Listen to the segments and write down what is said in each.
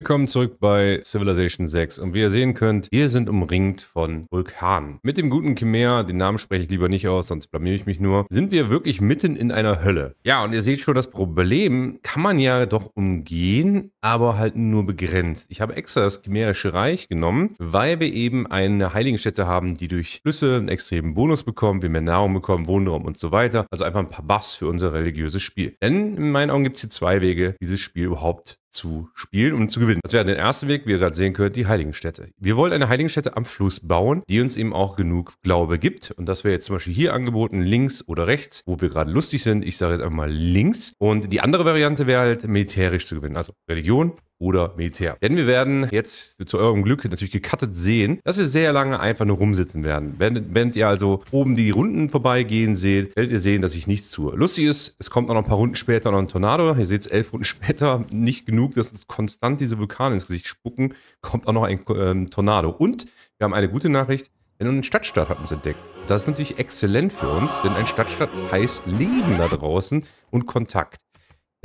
Willkommen zurück bei Civilization 6 und wie ihr sehen könnt, wir sind umringt von Vulkanen. Mit dem guten Khmer, den Namen spreche ich lieber nicht aus, sonst blamiere ich mich nur, sind wir wirklich mitten in einer Hölle. Ja, und ihr seht schon, das Problem kann man ja doch umgehen, aber halt nur begrenzt. Ich habe extra das Chimärische Reich genommen, weil wir eben eine Heiligenstätte haben, die durch Flüsse einen extremen Bonus bekommt, wir mehr Nahrung bekommen, Wohnraum und so weiter. Also einfach ein paar Buffs für unser religiöses Spiel. Denn in meinen Augen gibt es hier zwei Wege, dieses Spiel überhaupt zu spielen und zu gewinnen. Das wäre der erste Weg, wie ihr gerade sehen könnt, die Heiligenstätte. Wir wollen eine Heiligenstätte am Fluss bauen, die uns eben auch genug Glaube gibt. Und das wäre jetzt zum Beispiel hier angeboten, links oder rechts, wo wir gerade lustig sind. Ich sage jetzt einfach mal links. Und die andere Variante wäre halt militärisch zu gewinnen, also Religion Million oder Militär. Denn wir werden jetzt zu eurem Glück natürlich gecuttet sehen, dass wir sehr lange einfach nur rumsitzen werden. Wenn, wenn ihr also oben die Runden vorbeigehen seht, werdet ihr sehen, dass ich nichts tue. Lustig ist, es kommt auch noch ein paar Runden später noch ein Tornado. Ihr seht es elf Runden später. Nicht genug, dass uns konstant diese Vulkane ins Gesicht spucken, kommt auch noch ein ähm, Tornado. Und wir haben eine gute Nachricht. Denn ein Stadtstaat hat uns entdeckt. Das ist natürlich exzellent für uns, denn ein Stadtstaat heißt Leben da draußen und Kontakt.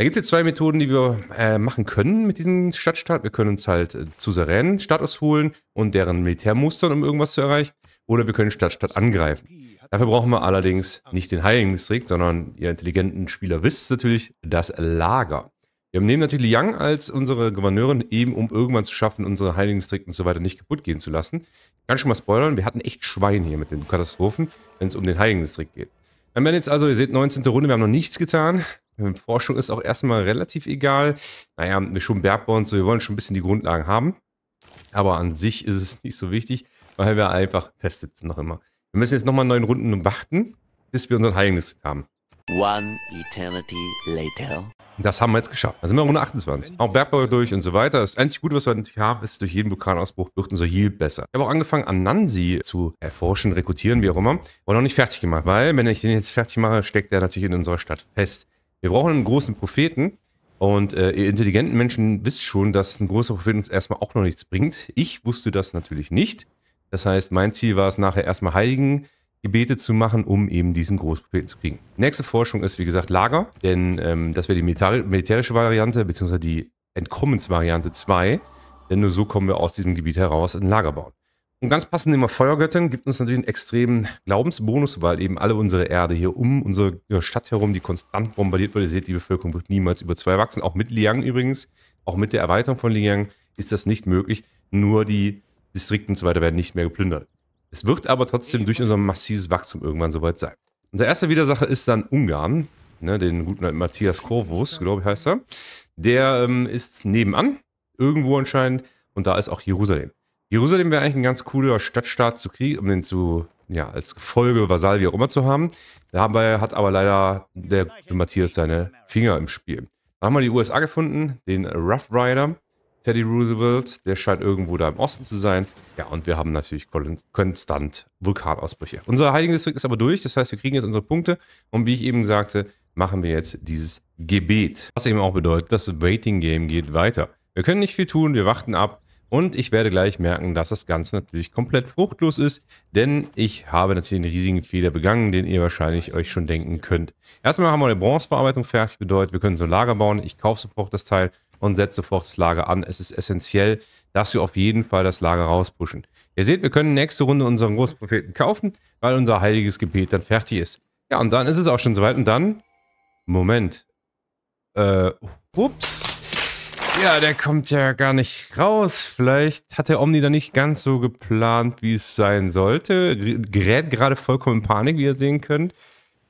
Da gibt es jetzt zwei Methoden, die wir äh, machen können mit diesem Stadtstaat. Wir können uns halt äh, suzeränen Status holen und deren Militärmustern, um irgendwas zu erreichen. Oder wir können Stadtstaat angreifen. Dafür brauchen wir allerdings nicht den Heiligen Distrikt, sondern ihr intelligenten Spieler wisst natürlich das Lager. Wir nehmen natürlich Yang als unsere Gouverneurin, eben um irgendwann zu schaffen, unsere Heiligen Distrikt und so weiter nicht kaputt gehen zu lassen. Ich kann schon mal spoilern, wir hatten echt Schwein hier mit den Katastrophen, wenn es um den Heiligen Distrikt geht. Dann werden jetzt also, ihr seht, 19. Runde, wir haben noch nichts getan. Ähm, Forschung ist auch erstmal relativ egal. Naja, wir schon Bergbau und so, wir wollen schon ein bisschen die Grundlagen haben. Aber an sich ist es nicht so wichtig, weil wir einfach festsitzen noch immer. Wir müssen jetzt nochmal neun Runden warten, bis wir unseren Heilungsdistrikt haben. One eternity later. Das haben wir jetzt geschafft. Da sind wir Runde 28. Auch Bergbau durch und so weiter. Das einzige Gute, was wir natürlich haben, ist, durch jeden Vulkanausbruch wird unser Heal besser. Ich habe auch angefangen, Anansi zu erforschen, rekrutieren, wie auch immer. Aber noch nicht fertig gemacht, weil, wenn ich den jetzt fertig mache, steckt er natürlich in unserer Stadt fest. Wir brauchen einen großen Propheten. Und äh, ihr intelligenten Menschen wisst schon, dass ein großer Prophet uns erstmal auch noch nichts bringt. Ich wusste das natürlich nicht. Das heißt, mein Ziel war es nachher erstmal heiligen Gebete zu machen, um eben diesen Großpropheten zu kriegen. Nächste Forschung ist, wie gesagt, Lager, denn ähm, das wäre die militär militärische Variante, beziehungsweise die Entkommensvariante 2, denn nur so kommen wir aus diesem Gebiet heraus ein Lager bauen. Und ganz passend immer Feuergöttin gibt uns natürlich einen extremen Glaubensbonus, weil eben alle unsere Erde hier um unsere äh, Stadt herum, die konstant bombardiert wird. Ihr seht, die Bevölkerung wird niemals über zwei wachsen. Auch mit Liang übrigens, auch mit der Erweiterung von Liang ist das nicht möglich. Nur die Distrikte und so weiter werden nicht mehr geplündert. Es wird aber trotzdem durch unser massives Wachstum irgendwann soweit sein. Unser erster Widersacher ist dann Ungarn, ne, den guten Matthias Korvus, glaube ich heißt er. Der ähm, ist nebenan, irgendwo anscheinend, und da ist auch Jerusalem. Jerusalem wäre eigentlich ein ganz cooler Stadtstaat zu kriegen, um den zu, ja, als Folge, Vasal, wie auch immer zu haben. Dabei hat aber leider der Matthias seine Finger im Spiel. Dann haben wir die USA gefunden, den Rough Rider, Teddy Roosevelt, der scheint irgendwo da im Osten zu sein. Ja, und wir haben natürlich konstant Vulkanausbrüche. Unser Heiligendistrikt ist aber durch, das heißt, wir kriegen jetzt unsere Punkte. Und wie ich eben sagte, machen wir jetzt dieses Gebet. Was eben auch bedeutet, das Waiting Game geht weiter. Wir können nicht viel tun, wir warten ab. Und ich werde gleich merken, dass das Ganze natürlich komplett fruchtlos ist, denn ich habe natürlich einen riesigen Fehler begangen, den ihr wahrscheinlich euch schon denken könnt. Erstmal haben wir eine Bronzeverarbeitung fertig, bedeutet, wir können so ein Lager bauen. Ich kaufe sofort das Teil und setze sofort das Lager an. Es ist essentiell, dass wir auf jeden Fall das Lager rauspushen. Ihr seht, wir können nächste Runde unseren Großpropheten kaufen, weil unser heiliges Gebet dann fertig ist. Ja, und dann ist es auch schon soweit und dann... Moment. Äh, ups. Ja, der kommt ja gar nicht raus. Vielleicht hat der Omni da nicht ganz so geplant, wie es sein sollte. Gerät gerade vollkommen in Panik, wie ihr sehen könnt.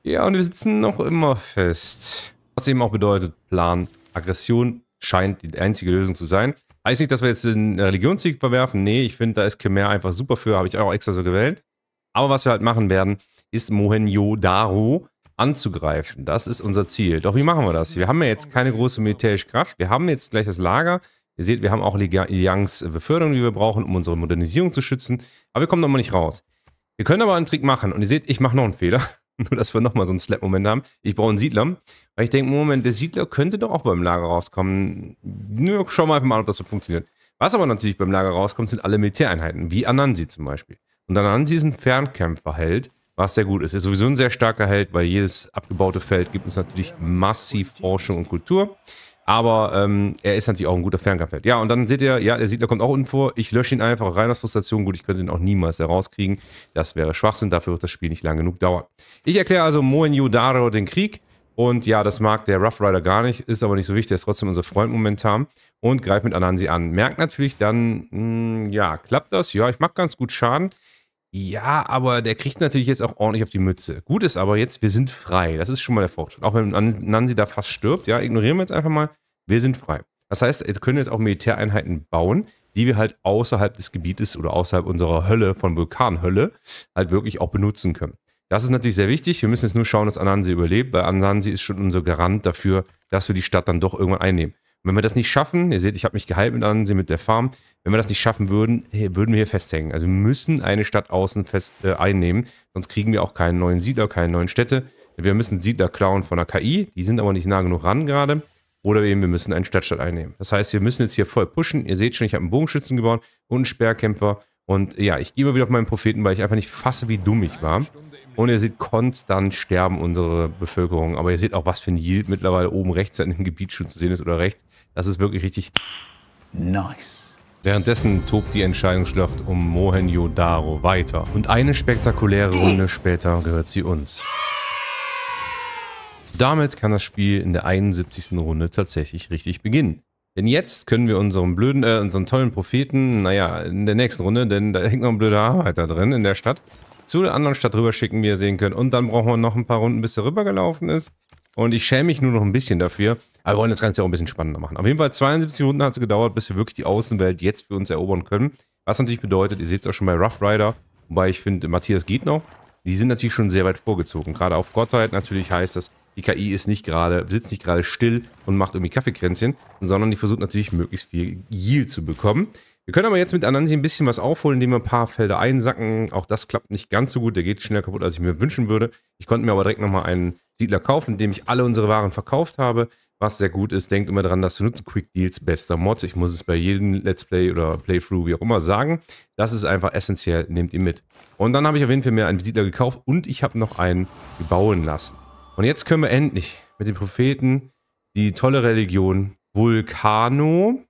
Ja, und wir sitzen noch immer fest. Was eben auch bedeutet, Plan. Aggression scheint die einzige Lösung zu sein. Heißt nicht, dass wir jetzt den Religionssieg verwerfen. Nee, ich finde, da ist Khmer einfach super für. Habe ich auch extra so gewählt. Aber was wir halt machen werden, ist Mohenjo-Daro anzugreifen. Das ist unser Ziel. Doch wie machen wir das? Wir haben ja jetzt keine große militärische Kraft. Wir haben jetzt gleich das Lager. Ihr seht, wir haben auch Liangs äh, Beförderung, die wir brauchen, um unsere Modernisierung zu schützen. Aber wir kommen nochmal nicht raus. Wir können aber einen Trick machen. Und ihr seht, ich mache noch einen Fehler. Nur, dass wir nochmal so einen Slap-Moment haben. Ich brauche einen Siedler. Weil ich denke, Moment, der Siedler könnte doch auch beim Lager rauskommen. Nur schauen wir einfach mal ob das so funktioniert. Was aber natürlich beim Lager rauskommt, sind alle Militäreinheiten, wie Anansi zum Beispiel. Und Anansi ist ein Fernkämpferheld, was sehr gut ist. Ist sowieso ein sehr starker Held, weil jedes abgebaute Feld gibt uns natürlich massiv Forschung und Kultur. Aber ähm, er ist natürlich auch ein guter Fernkampfheld. Ja, und dann seht ihr, ja, der Siedler kommt auch unten vor. Ich lösche ihn einfach rein aus Frustration. Gut, ich könnte ihn auch niemals herauskriegen. Das wäre Schwachsinn. Dafür wird das Spiel nicht lang genug dauern. Ich erkläre also Moen Moenjodaro den Krieg. Und ja, das mag der Rough Rider gar nicht, ist aber nicht so wichtig, er ist trotzdem unser Freund momentan und greift mit Anansi an. Merkt natürlich dann, mh, hm, ja, klappt das? Ja, ich mache ganz gut Schaden. Ja, aber der kriegt natürlich jetzt auch ordentlich auf die Mütze. Gut ist aber jetzt, wir sind frei. Das ist schon mal der Fortschritt. Auch wenn Nansi da fast stirbt, ja, ignorieren wir jetzt einfach mal, wir sind frei. Das heißt, jetzt können jetzt auch Militäreinheiten bauen, die wir halt außerhalb des Gebietes oder außerhalb unserer Hölle von Vulkanhölle halt wirklich auch benutzen können. Das ist natürlich sehr wichtig. Wir müssen jetzt nur schauen, dass Anansi überlebt, weil Anansi ist schon unser Garant dafür, dass wir die Stadt dann doch irgendwann einnehmen wenn wir das nicht schaffen, ihr seht, ich habe mich gehalten mit Ansehen mit der Farm, wenn wir das nicht schaffen würden, würden wir hier festhängen. Also wir müssen eine Stadt außen fest äh, einnehmen, sonst kriegen wir auch keinen neuen Siedler, keine neuen Städte. Wir müssen Siedler klauen von der KI, die sind aber nicht nah genug ran gerade. Oder eben, wir müssen einen Stadtstadt einnehmen. Das heißt, wir müssen jetzt hier voll pushen. Ihr seht schon, ich habe einen Bogenschützen gebaut und einen Sperrkämpfer. Und ja, ich gehe mal wieder auf meinen Propheten, weil ich einfach nicht fasse, wie dumm ich war. Und ihr seht, konstant sterben unsere Bevölkerung. Aber ihr seht auch, was für ein Yield mittlerweile oben rechts an dem Gebiet schon zu sehen ist oder rechts. Das ist wirklich richtig nice. Währenddessen tobt die Entscheidungsschlacht um Mohenjo-Daro weiter. Und eine spektakuläre Runde später gehört sie uns. Damit kann das Spiel in der 71. Runde tatsächlich richtig beginnen. Denn jetzt können wir unseren blöden, äh, unseren tollen Propheten, naja, in der nächsten Runde, denn da hängt noch ein blöder Arbeiter drin in der Stadt, zu der anderen Stadt rüber schicken, wie ihr sehen könnt. Und dann brauchen wir noch ein paar Runden, bis er rübergelaufen ist. Und ich schäme mich nur noch ein bisschen dafür. Aber wir wollen das Ganze auch ein bisschen spannender machen. Auf jeden Fall 72 Runden hat es gedauert, bis wir wirklich die Außenwelt jetzt für uns erobern können. Was natürlich bedeutet, ihr seht es auch schon bei Rough Rider, wobei ich finde, Matthias geht noch. Die sind natürlich schon sehr weit vorgezogen. Gerade auf Gottheit natürlich heißt das, die KI ist nicht gerade, sitzt nicht gerade still und macht irgendwie Kaffeekränzchen, sondern die versucht natürlich möglichst viel Yield zu bekommen. Wir können aber jetzt mit Anansi ein bisschen was aufholen, indem wir ein paar Felder einsacken. Auch das klappt nicht ganz so gut. Der geht schneller kaputt, als ich mir wünschen würde. Ich konnte mir aber direkt nochmal einen Siedler kaufen, indem ich alle unsere Waren verkauft habe. Was sehr gut ist, denkt immer daran, dass zu nutzen Quick Deals bester Mod. Ich muss es bei jedem Let's Play oder Playthrough, wie auch immer, sagen. Das ist einfach essentiell, nehmt ihn mit. Und dann habe ich auf jeden Fall mir einen Siedler gekauft und ich habe noch einen gebauen lassen. Und jetzt können wir endlich mit den Propheten die tolle Religion Vulcano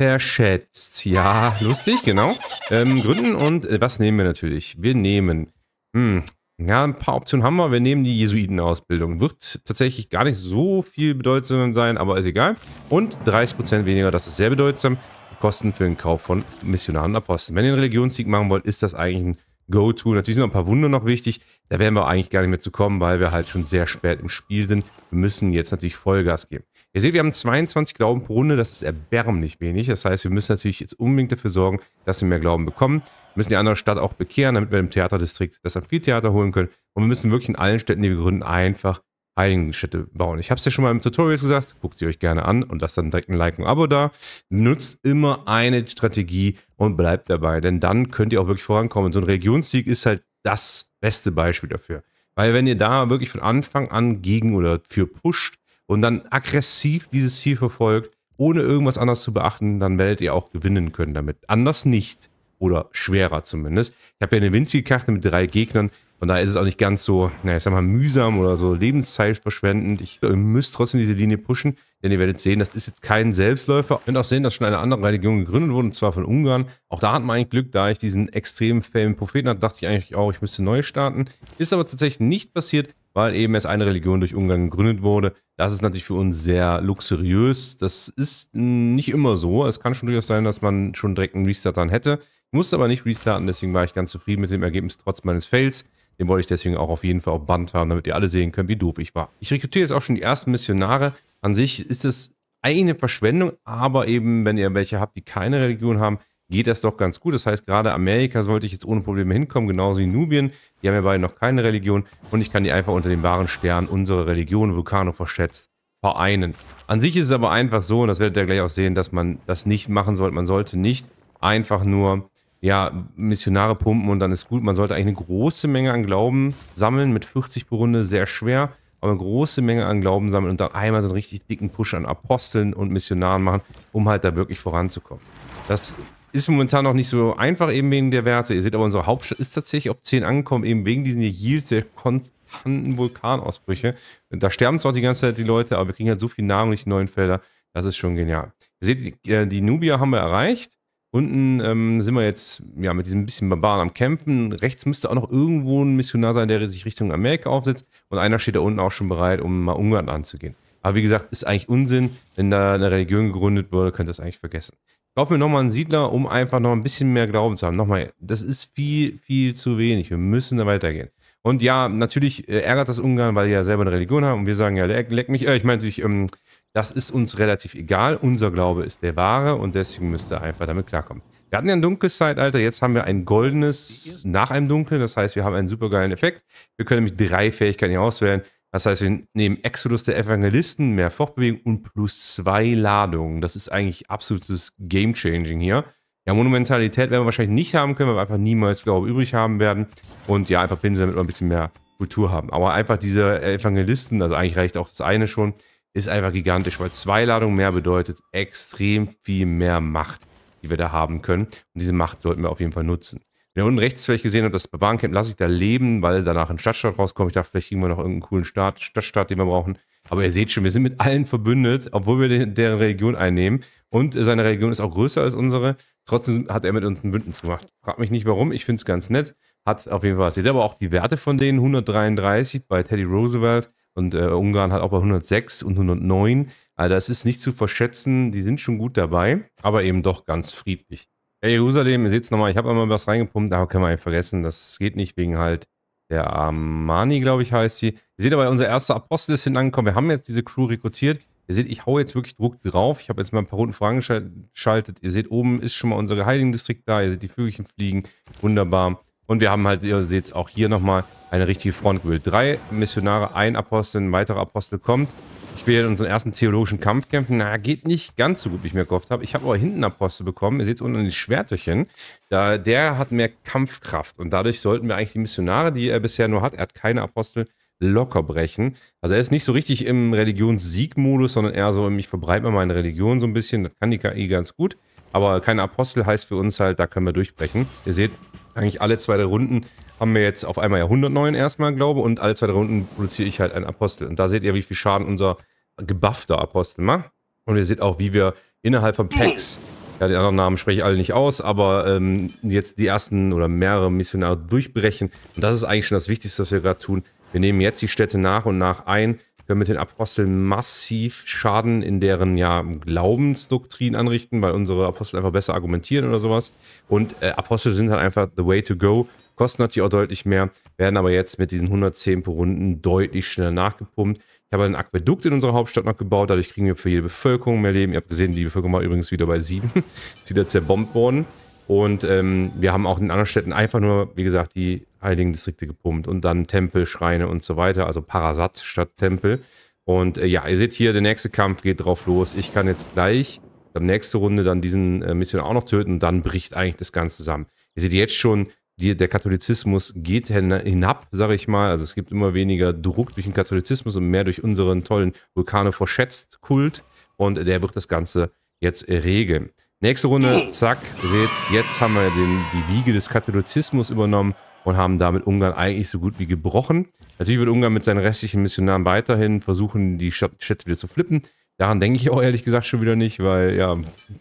Verschätzt. Ja, lustig, genau. Ähm, gründen und äh, was nehmen wir natürlich? Wir nehmen, hm, ja, ein paar Optionen haben wir. Wir nehmen die Jesuitenausbildung. Wird tatsächlich gar nicht so viel bedeutsam sein, aber ist egal. Und 30% weniger, das ist sehr bedeutsam. Kosten für den Kauf von Missionaren und Aposteln. Wenn ihr einen Religionssieg machen wollt, ist das eigentlich ein Go-To. Natürlich sind noch ein paar Wunder noch wichtig. Da werden wir eigentlich gar nicht mehr zu kommen, weil wir halt schon sehr spät im Spiel sind. Wir müssen jetzt natürlich Vollgas geben. Ihr seht, wir haben 22 Glauben pro Runde, das ist erbärmlich wenig. Das heißt, wir müssen natürlich jetzt unbedingt dafür sorgen, dass wir mehr Glauben bekommen. Wir müssen die andere Stadt auch bekehren, damit wir im Theaterdistrikt das Amphitheater holen können. Und wir müssen wirklich in allen Städten, die wir gründen, einfach Heiligenstädte bauen. Ich habe es ja schon mal im Tutorial gesagt, guckt sie euch gerne an und lasst dann direkt ein Like und ein Abo da. Nutzt immer eine Strategie und bleibt dabei, denn dann könnt ihr auch wirklich vorankommen. Und so ein Regionssieg ist halt das beste Beispiel dafür. Weil wenn ihr da wirklich von Anfang an gegen oder für pusht, und dann aggressiv dieses Ziel verfolgt, ohne irgendwas anderes zu beachten, dann werdet ihr auch gewinnen können damit. Anders nicht. Oder schwerer zumindest. Ich habe ja eine winzige Karte mit drei Gegnern. Und da ist es auch nicht ganz so, naja, ich sag mal, mühsam oder so lebenszeitverschwendend. Ich, ihr äh, müsst trotzdem diese Linie pushen, denn ihr werdet sehen, das ist jetzt kein Selbstläufer. Ihr könnt auch sehen, dass schon eine andere Religion gegründet wurde, und zwar von Ungarn. Auch da hat man eigentlich Glück, da ich diesen extrem fame Propheten hatte, dachte ich eigentlich auch, ich müsste neu starten. Ist aber tatsächlich nicht passiert, weil eben erst eine Religion durch Ungarn gegründet wurde. Das ist natürlich für uns sehr luxuriös. Das ist nicht immer so. Es kann schon durchaus sein, dass man schon direkt einen Restart dann hätte. Ich musste aber nicht restarten, deswegen war ich ganz zufrieden mit dem Ergebnis trotz meines Fails. Den wollte ich deswegen auch auf jeden Fall auf Band haben, damit ihr alle sehen könnt, wie doof ich war. Ich rekrutiere jetzt auch schon die ersten Missionare. An sich ist es eine Verschwendung, aber eben, wenn ihr welche habt, die keine Religion haben, geht das doch ganz gut. Das heißt, gerade Amerika sollte ich jetzt ohne Probleme hinkommen, genauso wie Nubien. Die haben ja beide noch keine Religion. Und ich kann die einfach unter dem wahren Stern unserer Religion, Vulcano verschätzt, vereinen. An sich ist es aber einfach so, und das werdet ihr gleich auch sehen, dass man das nicht machen sollte. Man sollte nicht einfach nur ja, Missionare pumpen und dann ist gut. Man sollte eigentlich eine große Menge an Glauben sammeln. Mit 40 pro Runde sehr schwer aber eine große Menge an Glauben sammeln und dann einmal so einen richtig dicken Push an Aposteln und Missionaren machen, um halt da wirklich voranzukommen. Das ist momentan noch nicht so einfach, eben wegen der Werte. Ihr seht aber, unsere Hauptstadt ist tatsächlich auf 10 angekommen, eben wegen diesen Yields, der konstanten Vulkanausbrüche. Da sterben zwar die ganze Zeit die Leute, aber wir kriegen halt so viel Nahrung durch die neuen Felder. Das ist schon genial. Ihr seht, die, äh, die Nubia haben wir erreicht. Unten ähm, sind wir jetzt ja, mit diesem bisschen Barbaren am Kämpfen. Rechts müsste auch noch irgendwo ein Missionar sein, der sich Richtung Amerika aufsetzt. Und einer steht da unten auch schon bereit, um mal Ungarn anzugehen. Aber wie gesagt, ist eigentlich Unsinn. Wenn da eine Religion gegründet wurde, könnt ihr das eigentlich vergessen. Kauf mir nochmal einen Siedler, um einfach noch ein bisschen mehr Glauben zu haben. Nochmal, das ist viel, viel zu wenig. Wir müssen da weitergehen. Und ja, natürlich äh, ärgert das Ungarn, weil die ja selber eine Religion haben und wir sagen ja, leck, leck mich. Äh, ich meine natürlich, ähm, das ist uns relativ egal. Unser Glaube ist der wahre und deswegen müsst ihr einfach damit klarkommen. Wir hatten ja ein dunkles Zeitalter, jetzt haben wir ein goldenes nach einem Dunkeln. Das heißt, wir haben einen supergeilen Effekt. Wir können nämlich drei Fähigkeiten hier auswählen. Das heißt, wir nehmen Exodus der Evangelisten, mehr Fortbewegung und plus zwei Ladungen. Das ist eigentlich absolutes Game-Changing hier. Ja, Monumentalität werden wir wahrscheinlich nicht haben können, weil wir einfach niemals, glaube übrig haben werden. Und ja, einfach Pinsel, damit wir ein bisschen mehr Kultur haben. Aber einfach diese Evangelisten, also eigentlich reicht auch das eine schon, ist einfach gigantisch, weil zwei Ladungen mehr bedeutet extrem viel mehr Macht, die wir da haben können. Und diese Macht sollten wir auf jeden Fall nutzen. Wenn den unten rechts vielleicht gesehen habe, das Barbarencamp lasse ich da leben, weil danach ein Stadtstaat rauskommt. Ich dachte, vielleicht kriegen wir noch irgendeinen coolen Staat, Stadtstaat, den wir brauchen. Aber ihr seht schon, wir sind mit allen verbündet, obwohl wir den, deren Religion einnehmen. Und seine Religion ist auch größer als unsere. Trotzdem hat er mit uns ein Bündnis gemacht. Frag mich nicht warum, ich finde es ganz nett. Hat auf jeden Fall was. Seht aber auch die Werte von denen, 133 bei Teddy Roosevelt und äh, Ungarn hat auch bei 106 und 109. Also das ist nicht zu verschätzen, die sind schon gut dabei, aber eben doch ganz friedlich. Ja, Jerusalem, ihr seht es nochmal, ich habe einmal was reingepumpt, aber können wir eigentlich vergessen, das geht nicht wegen halt der Armani, glaube ich, heißt sie. Ihr seht aber, unser erster Apostel ist hinten Wir haben jetzt diese Crew rekrutiert. Ihr seht, ich hau jetzt wirklich Druck drauf. Ich habe jetzt mal ein paar Runden vorangeschaltet. Ihr seht, oben ist schon mal unser Heiligendistrikt da. Ihr seht die Vögelchen fliegen. Wunderbar. Und wir haben halt, ihr seht es auch hier nochmal, eine richtige Front gewählt. Drei Missionare, ein Apostel, ein weiterer Apostel kommt. Ich will unseren ersten theologischen Kampf kämpfen. Na, geht nicht ganz so gut, wie ich mir gehofft habe. Ich habe aber hinten Apostel bekommen. Ihr seht es unten die Schwertchen. Da, der hat mehr Kampfkraft. Und dadurch sollten wir eigentlich die Missionare, die er bisher nur hat, er hat keine Apostel, locker brechen. Also er ist nicht so richtig im Religionssiegmodus, sondern eher so, ich verbreite mal meine Religion so ein bisschen. Das kann die KI ganz gut. Aber keine Apostel heißt für uns halt, da können wir durchbrechen. Ihr seht, eigentlich alle zwei Runden haben wir jetzt auf einmal ja 109 erstmal, glaube ich. und alle zwei drei Runden produziere ich halt einen Apostel. Und da seht ihr, wie viel Schaden unser gebuffter Apostel macht. Und ihr seht auch, wie wir innerhalb von Packs, ja, den anderen Namen spreche ich alle nicht aus, aber ähm, jetzt die ersten oder mehrere Missionare durchbrechen. Und das ist eigentlich schon das Wichtigste, was wir gerade tun. Wir nehmen jetzt die Städte nach und nach ein, können mit den Aposteln massiv Schaden in deren ja, Glaubensdoktrin anrichten, weil unsere Apostel einfach besser argumentieren oder sowas. Und äh, Apostel sind halt einfach the way to go, Kosten natürlich auch deutlich mehr, werden aber jetzt mit diesen 110 pro Runden deutlich schneller nachgepumpt. Ich habe ein Aquädukt in unserer Hauptstadt noch gebaut, dadurch kriegen wir für jede Bevölkerung mehr Leben. Ihr habt gesehen, die Bevölkerung war übrigens wieder bei 7, ist wieder zerbombt worden. Und ähm, wir haben auch in anderen Städten einfach nur, wie gesagt, die heiligen Distrikte gepumpt und dann Tempel, Schreine und so weiter, also Parasat statt Tempel. Und äh, ja, ihr seht hier, der nächste Kampf geht drauf los. Ich kann jetzt gleich am nächste Runde dann diesen äh, Mission auch noch töten und dann bricht eigentlich das Ganze zusammen. Ihr seht jetzt schon, die, der Katholizismus geht hinab, sage ich mal. Also es gibt immer weniger Druck durch den Katholizismus und mehr durch unseren tollen Vulkane verschätzt Kult. Und der wird das Ganze jetzt regeln. Nächste Runde, oh. zack, seht's, jetzt haben wir den, die Wiege des Katholizismus übernommen und haben damit Ungarn eigentlich so gut wie gebrochen. Natürlich wird Ungarn mit seinen restlichen Missionaren weiterhin versuchen, die Schätze wieder zu flippen. Daran denke ich auch ehrlich gesagt schon wieder nicht, weil ja,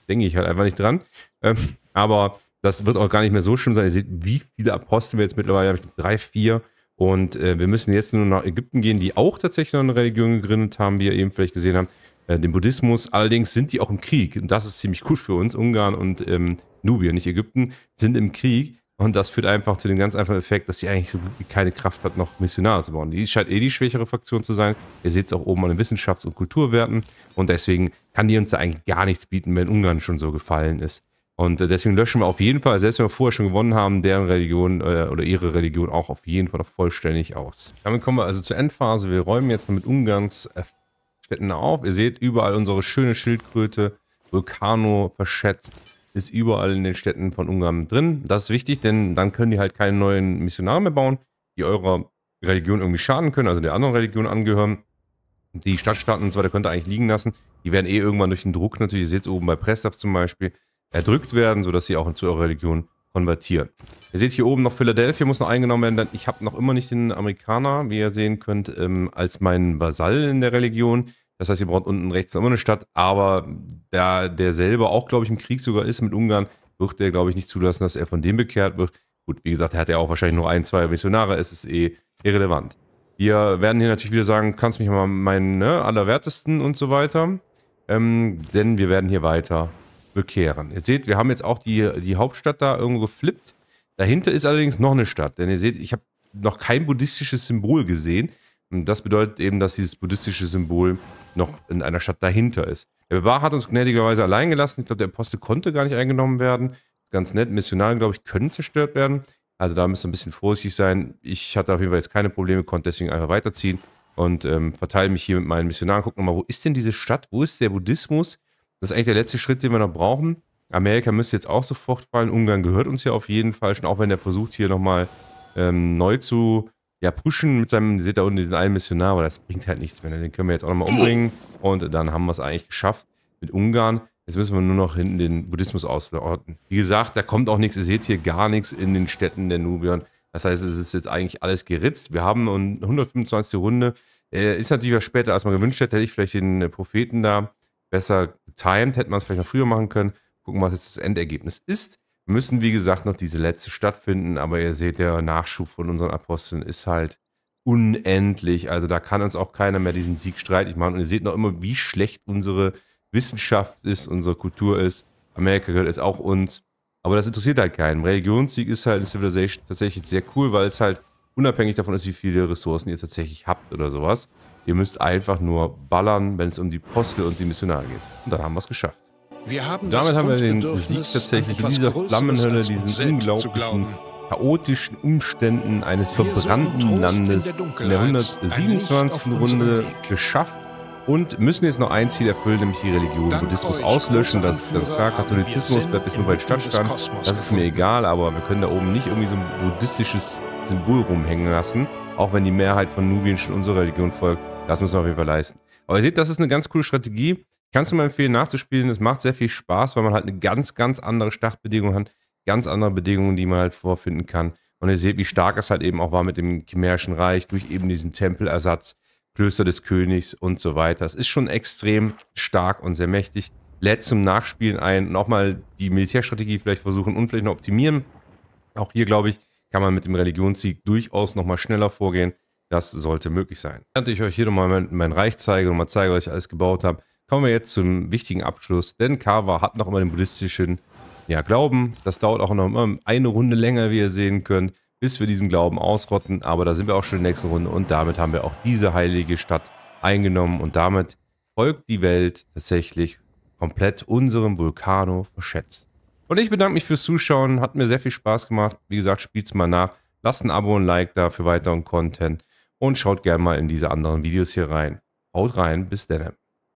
denke ich halt einfach nicht dran. Ähm, aber das wird auch gar nicht mehr so schlimm sein. Ihr seht, wie viele Apostel wir jetzt mittlerweile haben. Drei, vier. Und äh, wir müssen jetzt nur nach Ägypten gehen, die auch tatsächlich noch eine Religion gegründet haben, wie ihr eben vielleicht gesehen habt. Äh, den Buddhismus. Allerdings sind die auch im Krieg. Und das ist ziemlich gut für uns. Ungarn und ähm, Nubien, nicht Ägypten, sind im Krieg. Und das führt einfach zu dem ganz einfachen Effekt, dass sie eigentlich so gut wie keine Kraft hat, noch Missionare zu bauen. Die scheint eh die schwächere Fraktion zu sein. Ihr seht es auch oben an den Wissenschafts- und Kulturwerten. Und deswegen kann die uns da eigentlich gar nichts bieten, wenn Ungarn schon so gefallen ist. Und äh, deswegen löschen wir auf jeden Fall, selbst wenn wir vorher schon gewonnen haben, deren Religion äh, oder ihre Religion auch auf jeden Fall noch vollständig aus. Damit kommen wir also zur Endphase. Wir räumen jetzt mit damit Städten auf. Ihr seht überall unsere schöne Schildkröte, Vulcano verschätzt, ist überall in den Städten von Ungarn drin. Das ist wichtig, denn dann können die halt keine neuen Missionare mehr bauen, die eurer Religion irgendwie schaden können, also der anderen Religion angehören. Die Stadtstaaten und so weiter könnt ihr eigentlich liegen lassen. Die werden eh irgendwann durch den Druck natürlich, ihr seht es oben bei Prestav zum Beispiel, erdrückt werden, sodass sie auch zu eurer Religion konvertieren. Ihr seht hier oben noch Philadelphia muss noch eingenommen werden, denn ich habe noch immer nicht den Amerikaner, wie ihr sehen könnt, ähm, als meinen Vasall in der Religion. Das heißt, ihr braucht unten rechts immer eine Stadt, aber da der selber auch, glaube ich, im Krieg sogar ist mit Ungarn, wird der, glaube ich, nicht zulassen, dass er von dem bekehrt wird. Gut, wie gesagt, er hat ja auch wahrscheinlich nur ein, zwei Missionare, es ist eh irrelevant. Wir werden hier natürlich wieder sagen, kannst mich mal meinen ne, Allerwertesten und so weiter, ähm, denn wir werden hier weiter bekehren. Ihr seht, wir haben jetzt auch die, die Hauptstadt da irgendwo geflippt. Dahinter ist allerdings noch eine Stadt, denn ihr seht, ich habe noch kein buddhistisches Symbol gesehen. Und das bedeutet eben, dass dieses buddhistische Symbol noch in einer Stadt dahinter ist. Der Bebar hat uns gnädigerweise allein gelassen. Ich glaube, der Apostel konnte gar nicht eingenommen werden. Ganz nett. Missionare, glaube ich, können zerstört werden. Also da müssen wir ein bisschen vorsichtig sein. Ich hatte auf jeden Fall jetzt keine Probleme, konnte deswegen einfach weiterziehen und ähm, verteile mich hier mit meinen Missionaren. Gucken wir mal, wo ist denn diese Stadt? Wo ist der Buddhismus? Das ist eigentlich der letzte Schritt, den wir noch brauchen. Amerika müsste jetzt auch sofort fallen. Ungarn gehört uns ja auf jeden Fall schon, auch wenn der versucht, hier nochmal ähm, neu zu ja, pushen mit seinem, seht da unten den einen Missionar, aber das bringt halt nichts mehr. Ne? Den können wir jetzt auch nochmal umbringen und dann haben wir es eigentlich geschafft mit Ungarn. Jetzt müssen wir nur noch hinten den Buddhismus ausverorten. Wie gesagt, da kommt auch nichts. Ihr seht hier gar nichts in den Städten der Nubion. Das heißt, es ist jetzt eigentlich alles geritzt. Wir haben eine 125. Runde. Äh, ist natürlich was später, als man gewünscht hätte. Hätte ich vielleicht den äh, Propheten da besser getimed, hätte man es vielleicht noch früher machen können. Gucken, was jetzt das Endergebnis ist. müssen, wie gesagt, noch diese letzte stattfinden, aber ihr seht, der Nachschub von unseren Aposteln ist halt unendlich. Also da kann uns auch keiner mehr diesen Sieg streitig machen. Und ihr seht noch immer, wie schlecht unsere Wissenschaft ist, unsere Kultur ist. Amerika gehört jetzt auch uns. Aber das interessiert halt keinen. Religionssieg ist halt in Civilization tatsächlich sehr cool, weil es halt unabhängig davon ist, wie viele Ressourcen ihr tatsächlich habt oder sowas. Ihr müsst einfach nur ballern, wenn es um die Postel und die Missionare geht. Und dann haben wir es geschafft. Wir haben Damit haben wir den Sieg tatsächlich in dieser Flammenhölle, diesen unglaublichen, chaotischen Umständen eines verbrannten Landes in der 127. Runde geschafft und müssen jetzt noch ein Ziel erfüllen, nämlich die Religion Dank Buddhismus auslöschen. Das ist ganz klar. Katholizismus bleibt jetzt nur bei Stadtstand. Das ist mir egal, aber wir können da oben nicht irgendwie so ein buddhistisches Symbol rumhängen lassen, auch wenn die Mehrheit von Nubien schon unserer Religion folgt. Das müssen wir auf jeden Fall leisten. Aber ihr seht, das ist eine ganz coole Strategie. Kannst du mal empfehlen, nachzuspielen. Es macht sehr viel Spaß, weil man halt eine ganz, ganz andere Startbedingung hat. Ganz andere Bedingungen, die man halt vorfinden kann. Und ihr seht, wie stark es halt eben auch war mit dem Chimärischen Reich durch eben diesen Tempelersatz, Klöster des Königs und so weiter. Es ist schon extrem stark und sehr mächtig. Lädt zum Nachspielen ein, nochmal die Militärstrategie vielleicht versuchen und vielleicht noch optimieren. Auch hier, glaube ich, kann man mit dem Religionssieg durchaus nochmal schneller vorgehen. Das sollte möglich sein. Während ich euch hier nochmal mein, mein Reich zeige und mal zeige, was ich alles gebaut habe, kommen wir jetzt zum wichtigen Abschluss. Denn Kawa hat noch immer den buddhistischen ja, Glauben. Das dauert auch noch immer eine Runde länger, wie ihr sehen könnt, bis wir diesen Glauben ausrotten. Aber da sind wir auch schon in der nächsten Runde und damit haben wir auch diese heilige Stadt eingenommen. Und damit folgt die Welt tatsächlich komplett unserem Vulkano verschätzt. Und ich bedanke mich fürs Zuschauen. Hat mir sehr viel Spaß gemacht. Wie gesagt, spielt es mal nach. Lasst ein Abo und ein Like da für weiteren Content und schaut gerne mal in diese anderen Videos hier rein. Haut rein, bis dann.